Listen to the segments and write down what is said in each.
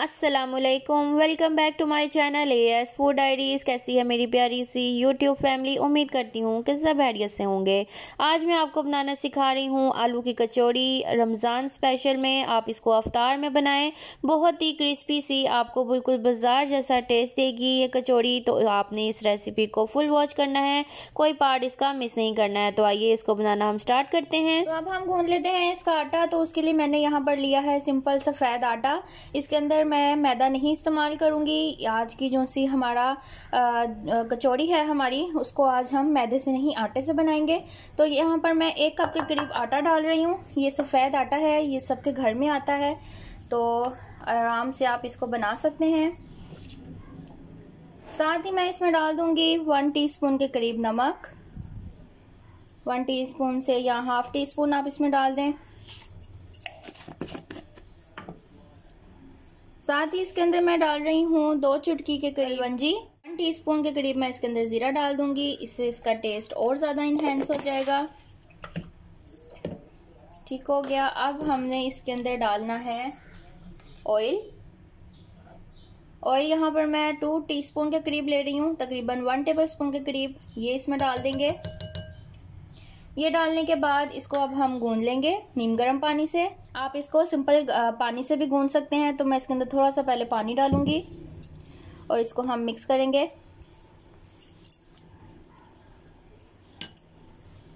Aslam welcome back to my channel A S food diaries कैसी है मेरी प्यारी सी यूट्यूब फैमिली उम्मीद करती हूँ कि सब हैरियत से होंगे आज मैं आपको बनाना सिखा रही हूँ आलू की कचौड़ी रमज़ान स्पेशल में आप इसको अवतार में बनाएं बहुत ही क्रिस्पी सी आपको बिल्कुल बाजार जैसा टेस्ट देगी ये कचौड़ी तो आपने इस रेसिपी को फुल वॉच करना है कोई पार्ट इसका मिस नहीं करना है तो आइए इसको बनाना हम स्टार्ट करते हैं तो अब हम गूँध लेते हैं इसका आटा तो उसके लिए मैंने यहाँ पर लिया है सिंपल सफ़ेद आटा इसके अंदर मैं मैदा नहीं इस्तेमाल करूँगी आज की जो सी हमारा कचौड़ी है हमारी उसको आज हम मैदे से नहीं आटे से बनाएंगे तो यहाँ पर मैं एक कप के करीब आटा डाल रही हूँ ये सफ़ेद आटा है ये सबके घर में आता है तो आराम से आप इसको बना सकते हैं साथ ही मैं इसमें डाल दूँगी वन टी के करीब नमक वन टीस्पून से या हाफ़ टी स्पून आप इसमें डाल दें साथ ही इसके अंदर मैं डाल रही हूँ दो चुटकी के करीब गंजी वन टी के करीब मैं इसके अंदर ज़ीरा डाल दूंगी इससे इसका टेस्ट और ज़्यादा इन्हेंस हो जाएगा ठीक हो गया अब हमने इसके अंदर डालना है ऑयल और यहाँ पर मैं टू टीस्पून के करीब ले रही हूँ तकरीबन वन टेबल स्पून के करीब ये इसमें डाल देंगे ये डालने के बाद इसको अब हम गूंद लेंगे नीम गर्म पानी से आप इसको सिंपल पानी से भी गूंद सकते हैं तो मैं इसके अंदर थोड़ा सा पहले पानी डालूंगी और इसको हम मिक्स करेंगे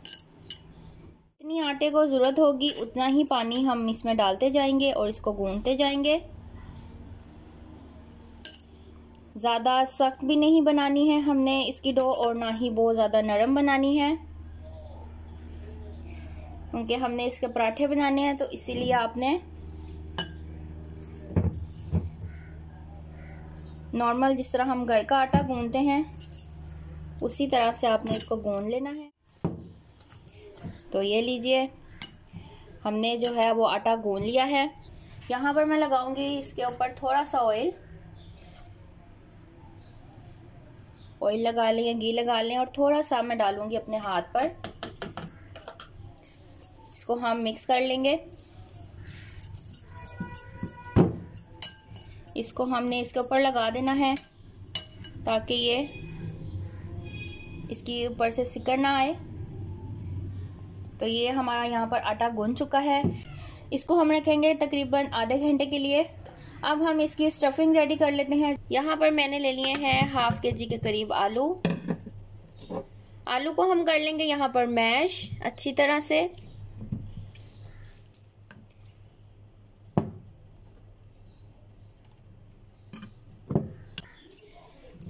जितनी आटे को ज़रूरत होगी उतना ही पानी हम इसमें डालते जाएंगे और इसको गूंदते जाएंगे ज़्यादा सख्त भी नहीं बनानी है हमने इसकी डो और ना ही बहुत ज़्यादा नरम बनानी है क्योंकि हमने इसके पराठे बनाने हैं तो इसीलिए आपने नॉर्मल जिस तरह हम घर का आटा गूंदते हैं उसी तरह से आपने इसको गूंद लेना है तो ये लीजिए हमने जो है वो आटा गूंद लिया है यहाँ पर मैं लगाऊंगी इसके ऊपर थोड़ा सा ऑयल ऑयल लगा लें या घी लगा लें और थोड़ा सा मैं डालूंगी अपने हाथ पर इसको हम मिक्स कर लेंगे इसको हमने इसके ऊपर लगा देना है ताकि ये इसकी ऊपर से सिकर ना आए तो ये हमारा यहाँ पर आटा गुन चुका है इसको हम रखेंगे तकरीबन आधे घंटे के लिए अब हम इसकी स्टफिंग रेडी कर लेते हैं यहाँ पर मैंने ले लिए हैं हाफ के जी के करीब आलू आलू को हम कर लेंगे यहाँ पर मैश अच्छी तरह से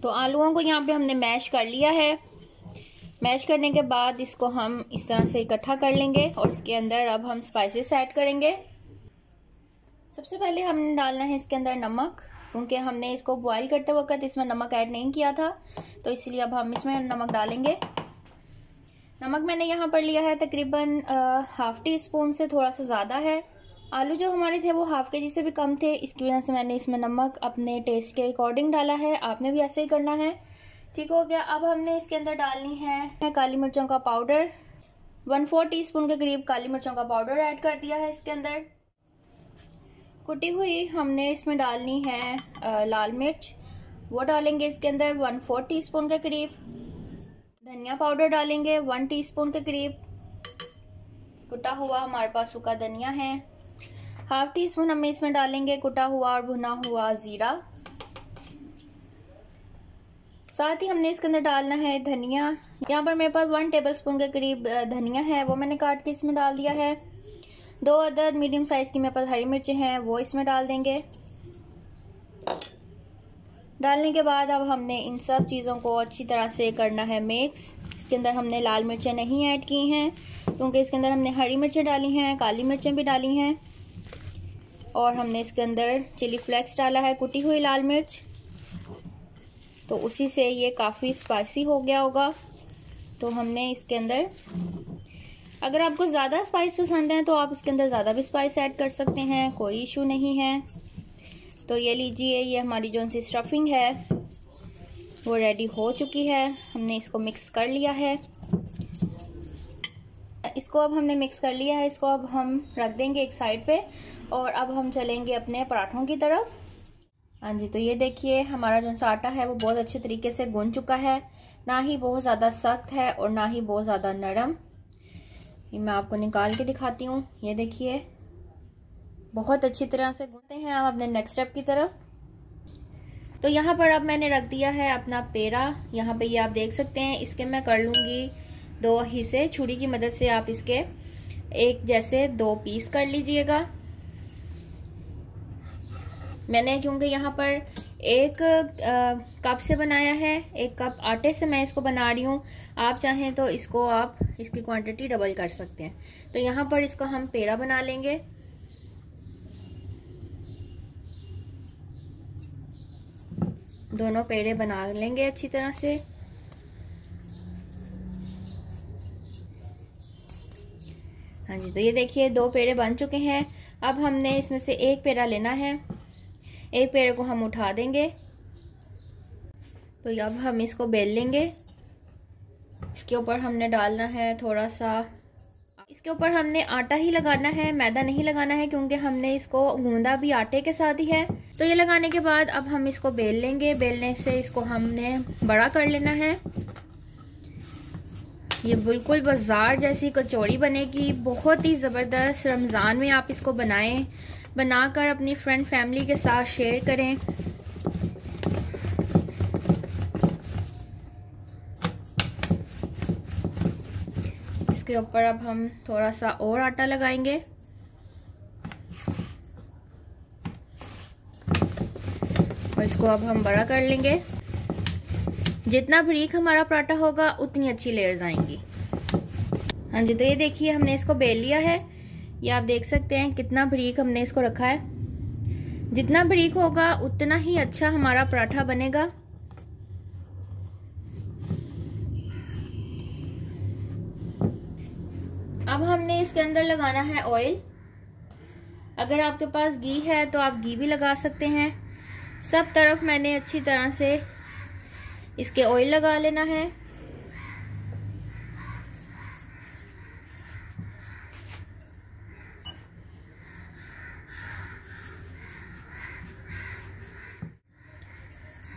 तो आलूओं को यहाँ पे हमने मैश कर लिया है मैश करने के बाद इसको हम इस तरह से इकट्ठा कर लेंगे और इसके अंदर अब हम स्पाइसेस ऐड करेंगे सबसे पहले हमने डालना है इसके अंदर नमक क्योंकि हमने इसको बॉईल करते वक्त इसमें नमक ऐड नहीं किया था तो इसलिए अब हम इसमें नमक डालेंगे नमक मैंने यहाँ पर लिया है तकरीबन हाफ़ टी स्पून से थोड़ा सा ज़्यादा है आलू जो हमारे थे वो हाफ के जी से भी कम थे इसकी वजह से मैंने इसमें नमक अपने टेस्ट के अकॉर्डिंग डाला है आपने भी ऐसे ही करना है ठीक हो गया अब हमने इसके अंदर डालनी है काली मिर्चों का पाउडर वन फोर टी के करीब काली मिर्चों का पाउडर ऐड कर दिया है इसके अंदर कुटी हुई हमने इसमें डालनी है आ, लाल मिर्च वो डालेंगे इसके अंदर वन फोर टी के करीब धनिया पाउडर डालेंगे वन टीस्पून के करीब कुटा हुआ हमारे पास सूखा धनिया है हाफ टी स्पून हमें इसमें डालेंगे कुटा हुआ और भुना हुआ ज़ीरा साथ ही हमने इसके अंदर डालना है धनिया यहाँ पर मेरे पास वन टेबल स्पून के करीब धनिया है वो मैंने काट के इसमें डाल दिया है दो अदद मीडियम साइज़ की मेरे पास हरी मिर्चें हैं वो इसमें डाल देंगे डालने के बाद अब हमने इन सब चीज़ों को अच्छी तरह से करना है मिक्स इसके अंदर हमने लाल मिर्चें नहीं ऐड की हैं क्योंकि इसके अंदर हमने हरी मिर्चें डाली हैं काली मिर्चें भी डाली हैं और हमने इसके अंदर चिली फ्लेक्स डाला है कुटी हुई लाल मिर्च तो उसी से ये काफ़ी स्पाइसी हो गया होगा तो हमने इसके अंदर अगर आपको ज़्यादा स्पाइस पसंद है तो आप इसके अंदर ज़्यादा भी स्पाइस ऐड कर सकते हैं कोई इशू नहीं है तो ये लीजिए ये हमारी जो सी स्टफिंग है वो रेडी हो चुकी है हमने इसको मिक्स कर लिया है इसको अब हमने मिक्स कर लिया है इसको अब हम रख देंगे एक साइड पे और अब हम चलेंगे अपने पराठों की तरफ हाँ जी तो ये देखिए हमारा जो सा आटा है वो बहुत अच्छे तरीके से गुन चुका है ना ही बहुत ज़्यादा सख्त है और ना ही बहुत ज़्यादा नरम ये मैं आपको निकाल के दिखाती हूँ ये देखिए बहुत अच्छी तरह से गुनते हैं हम अपने नेक्स्ट स्टेप की तरफ तो यहाँ पर अब मैंने रख दिया है अपना पेड़ा यहाँ पे ये आप देख सकते हैं इसके मैं कर लूँगी दो हिस्से छुरी की मदद से आप इसके एक जैसे दो पीस कर लीजिएगा मैंने क्योंकि यहाँ पर एक कप से बनाया है एक कप आटे से मैं इसको बना रही हूँ आप चाहें तो इसको आप इसकी क्वांटिटी डबल कर सकते हैं तो यहाँ पर इसको हम पेड़ा बना लेंगे दोनों पेड़े बना लेंगे अच्छी तरह से हाँ जी तो ये देखिए दो पेड़े बन चुके हैं अब हमने इसमें से एक पेड़ा लेना है एक पेड़ को हम उठा देंगे तो अब हम इसको बेल लेंगे इसके ऊपर हमने डालना है थोड़ा सा इसके ऊपर हमने आटा ही लगाना है मैदा नहीं लगाना है क्योंकि हमने इसको गूंदा भी आटे के साथ ही है तो ये लगाने के बाद अब हम इसको बेल लेंगे बेलने से इसको हमने बड़ा कर लेना है ये बिल्कुल बाज़ार जैसी कचौड़ी बनेगी बहुत ही ज़बरदस्त रमज़ान में आप इसको बनाएं बनाकर अपनी फ्रेंड फैमिली के साथ शेयर करें इसके ऊपर अब हम थोड़ा सा और आटा लगाएंगे और इसको अब हम बड़ा कर लेंगे जितना बरीक हमारा पराठा होगा उतनी अच्छी लेयर्स आएंगी हाँ जी तो ये देखिए हमने इसको बेल लिया है ये आप देख सकते हैं कितना बरीक हमने इसको रखा है जितना बरीक होगा उतना ही अच्छा हमारा पराठा बनेगा अब हमने इसके अंदर लगाना है ऑयल अगर आपके पास घी है तो आप घी भी लगा सकते हैं सब तरफ मैंने अच्छी तरह से इसके ऑयल लगा लेना है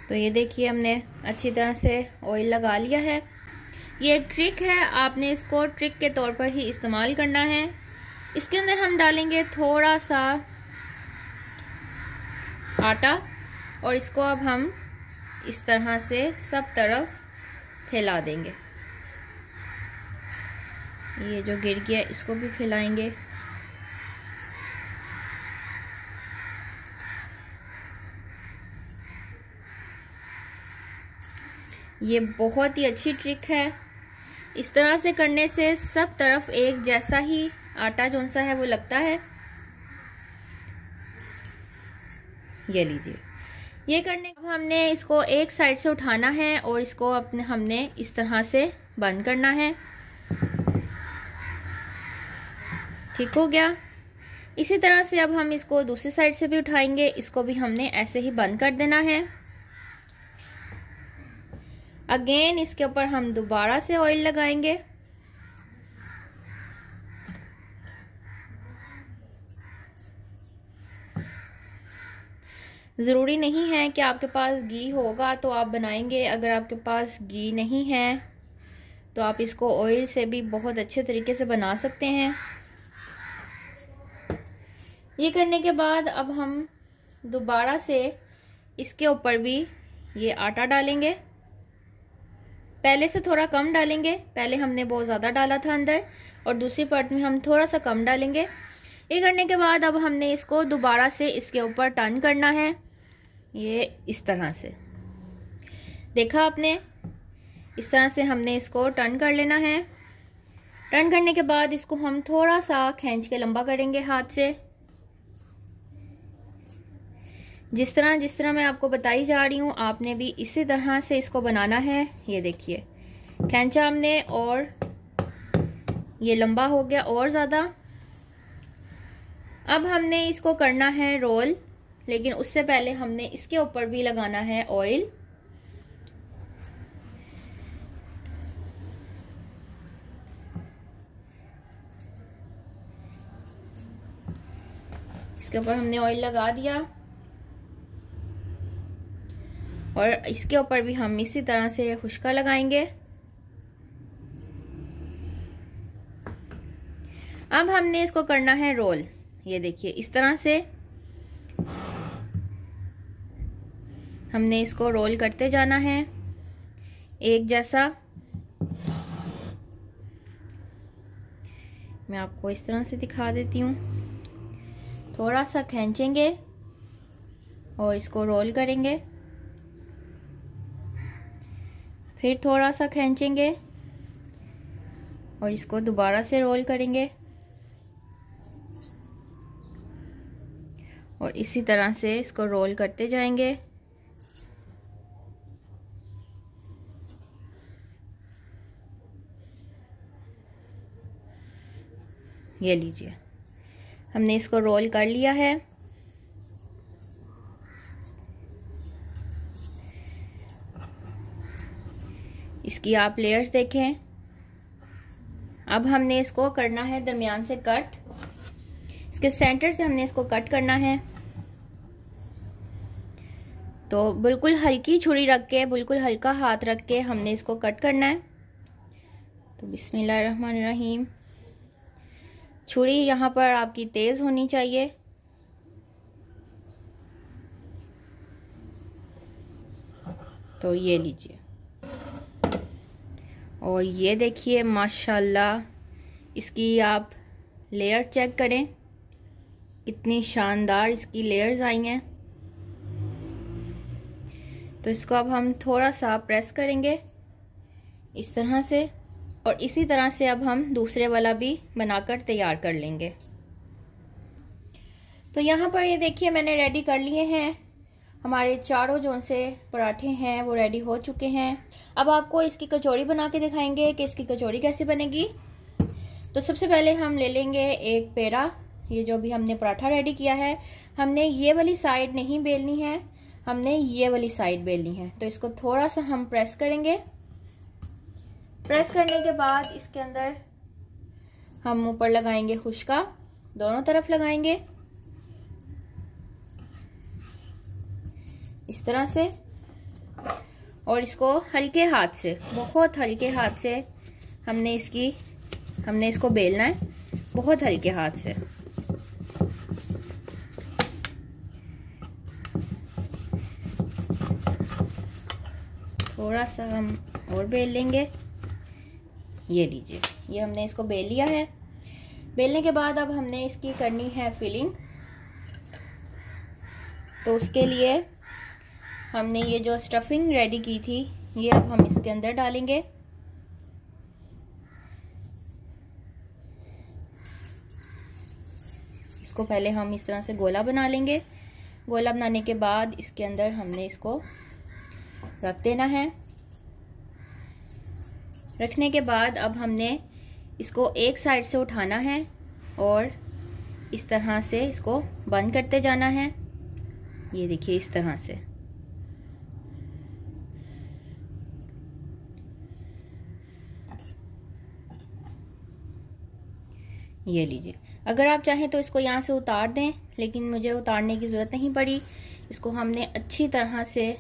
तो ये देखिए हमने अच्छी तरह से ऑयल लगा लिया है ये एक ट्रिक है आपने इसको ट्रिक के तौर पर ही इस्तेमाल करना है इसके अंदर हम डालेंगे थोड़ा सा आटा और इसको अब हम इस तरह से सब तरफ फैला देंगे ये जो गिर गया इसको भी फैलाएंगे ये बहुत ही अच्छी ट्रिक है इस तरह से करने से सब तरफ एक जैसा ही आटा जौन सा है वो लगता है ये लीजिए ये करने अब हमने इसको एक साइड से उठाना है और इसको अपने हमने इस तरह से बंद करना है ठीक हो गया इसी तरह से अब हम इसको दूसरी साइड से भी उठाएंगे इसको भी हमने ऐसे ही बंद कर देना है अगेन इसके ऊपर हम दोबारा से ऑयल लगाएंगे ज़रूरी नहीं है कि आपके पास घी होगा तो आप बनाएंगे अगर आपके पास घी नहीं है तो आप इसको ऑयल से भी बहुत अच्छे तरीके से बना सकते हैं ये करने के बाद अब हम दोबारा से इसके ऊपर भी ये आटा डालेंगे पहले से थोड़ा कम डालेंगे पहले हमने बहुत ज़्यादा डाला था अंदर और दूसरी पार्ट में हम थोड़ा सा कम डालेंगे ये करने के बाद अब हमने इसको दोबारा से इसके ऊपर टर्न करना है ये इस तरह से देखा आपने इस तरह से हमने इसको टर्न कर लेना है टर्न करने के बाद इसको हम थोड़ा सा खींच के लंबा करेंगे हाथ से जिस तरह जिस तरह मैं आपको बताई जा रही हूँ आपने भी इसी तरह से इसको बनाना है ये देखिए खेचा हमने और ये लंबा हो गया और ज़्यादा अब हमने इसको करना है रोल लेकिन उससे पहले हमने इसके ऊपर भी लगाना है ऑयल इसके ऊपर हमने ऑयल लगा दिया और इसके ऊपर भी हम इसी तरह से खुशका लगाएंगे अब हमने इसको करना है रोल ये देखिए इस तरह से हमने इसको रोल करते जाना है एक जैसा मैं आपको इस तरह से दिखा देती हूँ थोड़ा सा खींचेंगे और इसको रोल करेंगे फिर थोड़ा सा खींचेंगे और इसको दोबारा से रोल करेंगे और इसी तरह से इसको रोल करते जाएंगे ये लीजिए हमने इसको रोल कर लिया है इसकी आप लेयर्स देखें अब हमने इसको करना है दरमियान से कट इसके सेंटर से हमने इसको कट करना है तो बिल्कुल हल्की छुरी रख के बिल्कुल हल्का हाथ रख के हमने इसको कट करना है तो बिसमीम छुरी यहाँ पर आपकी तेज़ होनी चाहिए तो ये लीजिए और ये देखिए माशाल्लाह इसकी आप लेयर चेक करें कितनी शानदार इसकी लेयर्स आई हैं तो इसको अब हम थोड़ा सा प्रेस करेंगे इस तरह से और इसी तरह से अब हम दूसरे वाला भी बनाकर तैयार कर लेंगे तो यहाँ पर ये देखिए मैंने रेडी कर लिए हैं हमारे चारों जोन से पराठे हैं वो रेडी हो चुके हैं अब आपको इसकी कचौड़ी बना के दिखाएंगे कि इसकी कचौड़ी कैसे बनेगी तो सबसे पहले हम ले लेंगे एक पेड़ा ये जो भी हमने पराठा रेडी किया है हमने ये वाली साइड नहीं बेलनी है हमने ये वाली साइड बेलनी है तो इसको थोड़ा सा हम प्रेस करेंगे प्रेस करने के बाद इसके अंदर हम ऊपर लगाएंगे खुशका दोनों तरफ लगाएंगे इस तरह से और इसको हल्के हाथ से बहुत हल्के हाथ से हमने इसकी हमने इसको बेलना है बहुत हल्के हाथ से थोड़ा सा हम और बेल लेंगे ये लीजिए ये हमने इसको बेल लिया है बेलने के बाद अब हमने इसकी करनी है फिलिंग तो उसके लिए हमने ये जो स्टफिंग रेडी की थी ये अब हम इसके अंदर डालेंगे इसको पहले हम इस तरह से गोला बना लेंगे गोला बनाने के बाद इसके अंदर हमने इसको रख देना है रखने के बाद अब हमने इसको एक साइड से उठाना है और इस तरह से इसको बंद करते जाना है ये देखिए इस तरह से ये लीजिए अगर आप चाहें तो इसको यहाँ से उतार दें लेकिन मुझे उतारने की ज़रूरत नहीं पड़ी इसको हमने अच्छी तरह से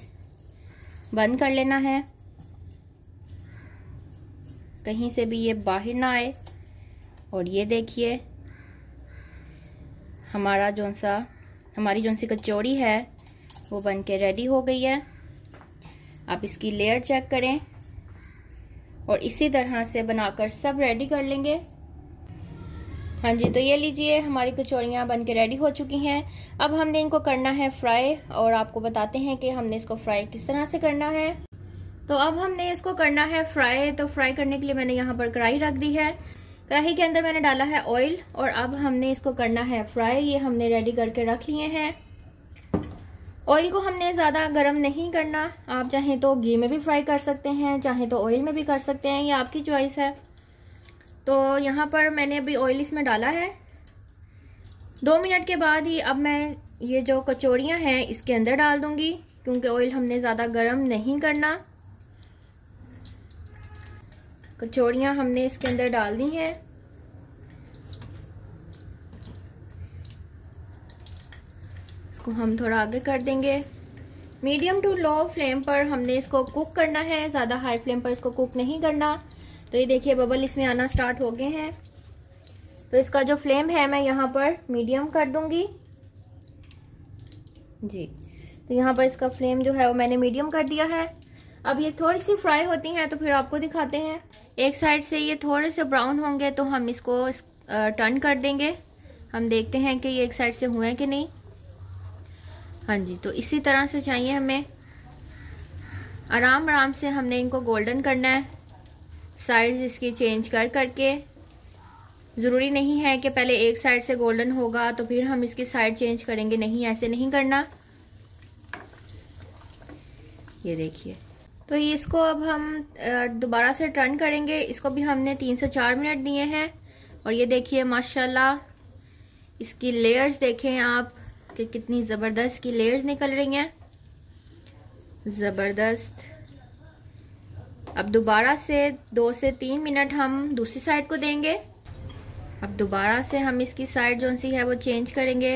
बंद कर लेना है कहीं से भी ये बाहर ना आए और ये देखिए हमारा जौन सा हमारी जौन सी कचौड़ी है वो बन के रेडी हो गई है आप इसकी लेयर चेक करें और इसी तरह से बनाकर सब रेडी कर लेंगे हाँ जी तो ये लीजिए हमारी कचौड़ियाँ बन के रेडी हो चुकी हैं अब हमने इनको करना है फ्राई और आपको बताते हैं कि हमने इसको फ्राई किस तरह से करना है तो अब हमने इसको करना है फ्राई तो फ्राई करने के लिए मैंने यहाँ पर कढ़ाई रख दी है कढ़ाई के अंदर मैंने डाला है ऑयल और अब हमने इसको करना है फ्राई ये हमने रेडी करके रख लिए हैं ऑयल को हमने ज़्यादा गर्म नहीं करना आप चाहें तो घी में भी फ्राई कर सकते हैं चाहें तो ऑयल में भी कर सकते हैं ये आपकी चॉइस है तो यहाँ पर मैंने अभी ऑयल इसमें डाला है दो मिनट के बाद ही अब मैं ये जो कचौड़ियाँ हैं इसके अंदर डाल दूँगी क्योंकि ऑयल हमने ज़्यादा गर्म नहीं करना कचौड़ियाँ हमने इसके अंदर डाल दी हैं इसको हम थोड़ा आगे कर देंगे मीडियम टू लो फ्लेम पर हमने इसको कुक करना है ज़्यादा हाई फ्लेम पर इसको कुक नहीं करना तो ये देखिए बबल इसमें आना स्टार्ट हो गए हैं तो इसका जो फ्लेम है मैं यहाँ पर मीडियम कर दूंगी जी तो यहाँ पर इसका फ्लेम जो है वो मैंने मीडियम कर दिया है अब ये थोड़ी सी फ्राई होती हैं तो फिर आपको दिखाते हैं एक साइड से ये थोड़े से ब्राउन होंगे तो हम इसको टर्न कर देंगे हम देखते हैं कि ये एक साइड से हुए कि नहीं हाँ जी तो इसी तरह से चाहिए हमें आराम आराम से हमने इनको गोल्डन करना है साइड्स इसकी चेंज कर करके ज़रूरी नहीं है कि पहले एक साइड से गोल्डन होगा तो फिर हम इसकी साइड चेंज करेंगे नहीं ऐसे नहीं करना ये देखिए तो इसको अब हम दोबारा से टर्न करेंगे इसको भी हमने तीन से चार मिनट दिए हैं और ये देखिए माशाल्लाह इसकी लेयर्स देखें आप कि कितनी ज़बरदस्त की लेयर्स निकल रही हैं ज़बरदस्त अब दोबारा से दो से तीन मिनट हम दूसरी साइड को देंगे अब दोबारा से हम इसकी साइड जो सी है वो चेंज करेंगे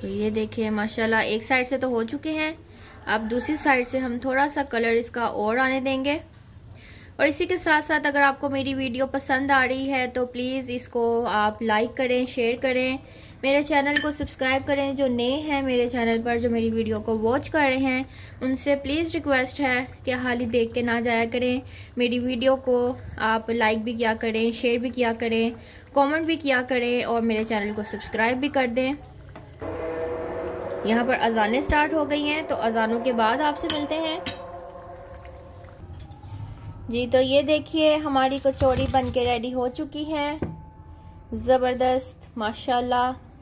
तो ये देखिए माशाल्लाह एक साइड से तो हो चुके हैं अब दूसरी साइड से हम थोड़ा सा कलर इसका और आने देंगे और इसी के साथ साथ अगर आपको मेरी वीडियो पसंद आ रही है तो प्लीज़ इसको आप लाइक करें शेयर करें मेरे चैनल को सब्सक्राइब करें जो नए हैं मेरे चैनल पर जो मेरी वीडियो को वॉच कर रहे हैं उनसे प्लीज़ रिक्वेस्ट है कि हाल ही देख के ना जाया करें मेरी वीडियो को आप लाइक भी किया करें शेयर भी किया करें कमेंट भी किया करें और मेरे चैनल को सब्सक्राइब भी कर दें यहाँ पर अजानें स्टार्ट हो गई हैं तो अजानों के बाद आपसे मिलते हैं जी तो ये देखिए हमारी कचौड़ी बनके रेडी हो चुकी है ज़बरदस्त माशाल्लाह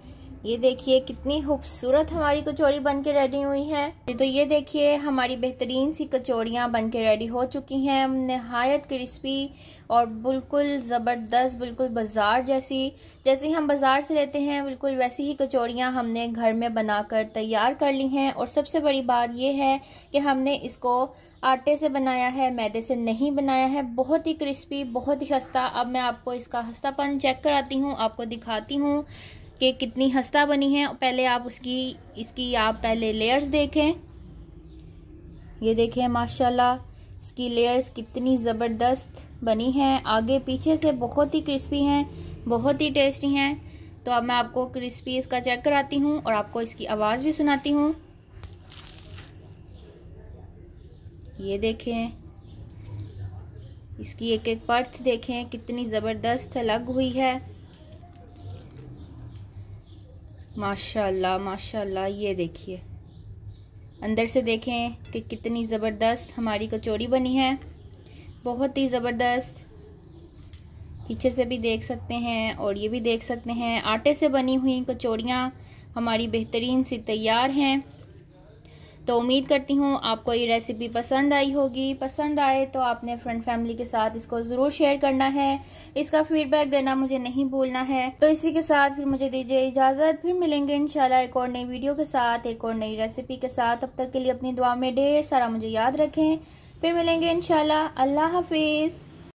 ये देखिए कितनी खूबसूरत हमारी कचौड़ी बन के रेडी हुई है तो ये देखिए हमारी बेहतरीन सी कचौड़ियाँ बन के रेडी हो चुकी हैं नहायत क्रिस्पी और बिल्कुल ज़बरदस्त बिल्कुल बाज़ार जैसी जैसे हम बाज़ार से लेते हैं बिल्कुल वैसी ही कचौड़ियाँ हमने घर में बनाकर तैयार कर ली हैं और सबसे बड़ी बात यह है कि हमने इसको आटे से बनाया है मैदे से नहीं बनाया है बहुत ही क्रिस्पी बहुत ही हस्ता अब मैं आपको इसका हस्तापन चेक कराती हूँ आपको दिखाती हूँ कि कितनी हस्ता बनी है पहले आप उसकी इसकी आप पहले लेयर्स देखें ये देखें माशाल्लाह इसकी लेयर्स कितनी ज़बरदस्त बनी है आगे पीछे से बहुत ही क्रिस्पी हैं बहुत ही टेस्टी हैं तो अब मैं आपको क्रिस्पी इसका चेक कराती हूँ और आपको इसकी आवाज़ भी सुनाती हूँ ये देखें इसकी एक एक पर्थ देखें कितनी ज़बरदस्त अलग हुई है माशाल्लाह माशाल्लाह ये देखिए अंदर से देखें कि कितनी ज़बरदस्त हमारी कचौड़ी बनी है बहुत ही ज़बरदस्त पीछे से भी देख सकते हैं और ये भी देख सकते हैं आटे से बनी हुई कचौड़ियाँ हमारी बेहतरीन सी तैयार हैं तो उम्मीद करती हूँ आपको ये रेसिपी पसंद आई होगी पसंद आए तो आपने फ्रेंड फैमिली के साथ इसको ज़रूर शेयर करना है इसका फीडबैक देना मुझे नहीं भूलना है तो इसी के साथ फिर मुझे दीजिए इजाज़त फिर मिलेंगे इनशाला एक और नई वीडियो के साथ एक और नई रेसिपी के साथ अब तक के लिए अपनी दुआ में ढेर सारा मुझे याद रखें फिर मिलेंगे इनशाला अल्लाह हाफिज़